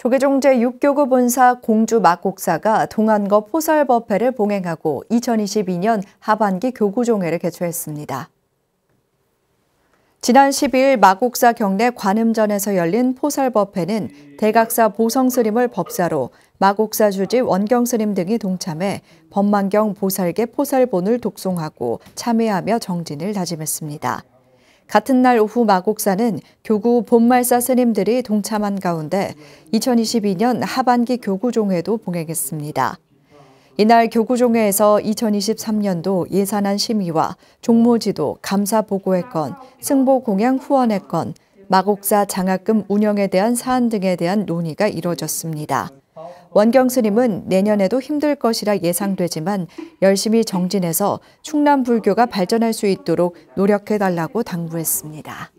조계종제 6교구 본사 공주 막국사가 동안거 포설법회를 봉행하고 2022년 하반기 교구종회를 개최했습니다. 지난 12일 마곡사 경내 관음전에서 열린 포설법회는 대각사 보성스님을 법사로 마곡사 주지 원경스님 등이 동참해 법만경 보살계 포설본을 독송하고 참회하며 정진을 다짐했습니다. 같은 날 오후 마곡사는 교구 본말사 스님들이 동참한 가운데 2022년 하반기 교구종회도 봉행했습니다. 이날 교구종회에서 2023년도 예산안 심의와 종모지도 감사 보고의 건, 승보 공양 후원의 건, 마곡사 장학금 운영에 대한 사안 등에 대한 논의가 이뤄졌습니다. 원경 스님은 내년에도 힘들 것이라 예상되지만 열심히 정진해서 충남 불교가 발전할 수 있도록 노력해달라고 당부했습니다.